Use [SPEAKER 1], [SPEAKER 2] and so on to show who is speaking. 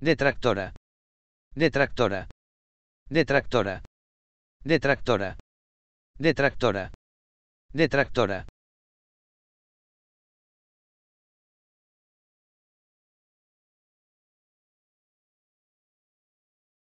[SPEAKER 1] Detractora. Detractora. Detractora. Detractora. Detractora. Detractora.